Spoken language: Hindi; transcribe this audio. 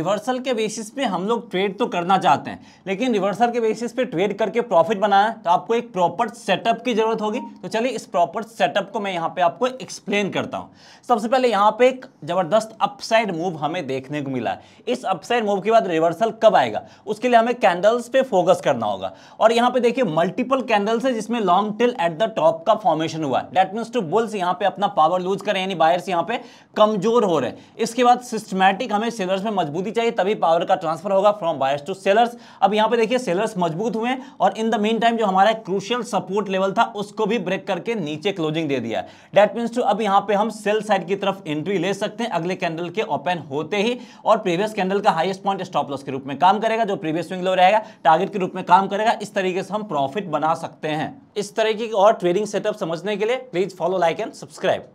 रिवर्सल के बेसिस पे हम लोग ट्रेड तो करना चाहते हैं लेकिन रिवर्सल के बेसिस पे ट्रेड करके प्रॉफिट बनाना है तो आपको एक प्रॉपर सेटअप की जरूरत होगी तो चलिए इस प्रॉपर सेटअप को मैं यहाँ पे आपको एक्सप्लेन करता हूँ सबसे पहले यहाँ पे एक जबरदस्त अपसाइड मूव हमें देखने को मिला है इस अपसाइड मूव के बाद रिवर्सल कब आएगा उसके लिए हमें कैंडल्स पे फोकस करना होगा और यहाँ पे देखिए मल्टीपल कैंडल्स है जिसमें long tail at the top का फॉर्मेशन हुआ है डेट मीन्स टू बुल्स यहाँ पे अपना पावर लूज करें यानी बायर्स यहाँ पे कमजोर हो रहे हैं इसके बाद सिस्टमैटिक हमें सेलर्स में मजबूत मजबूती चाहिए तभी पावर का ट्रांसफर होगा फ्रॉम बायर्स टू सेलर्स अब यहाँ पे देखिए सेलर्स मजबूत हुए और इन द मेन टाइम जो हमारा क्रूशियल सपोर्ट लेवल था उसको भी ब्रेक करके नीचे क्लोजिंग दे दिया डेट मीन्स टू अब यहाँ पे हम सेल साइड की तरफ एंट्री ले सकते हैं अगले कैंडल के ओपन होते ही और प्रीवियस कैंडल का हाईएस्ट पॉइंट स्टॉप लॉस के रूप में काम करेगा जो प्रीवियस स्विंग लो रहेगा टारगेट के रूप में काम करेगा इस तरीके से हम प्रॉफिट बना सकते हैं इस तरीके की और ट्रेडिंग सेटअप समझने के लिए please follow like and subscribe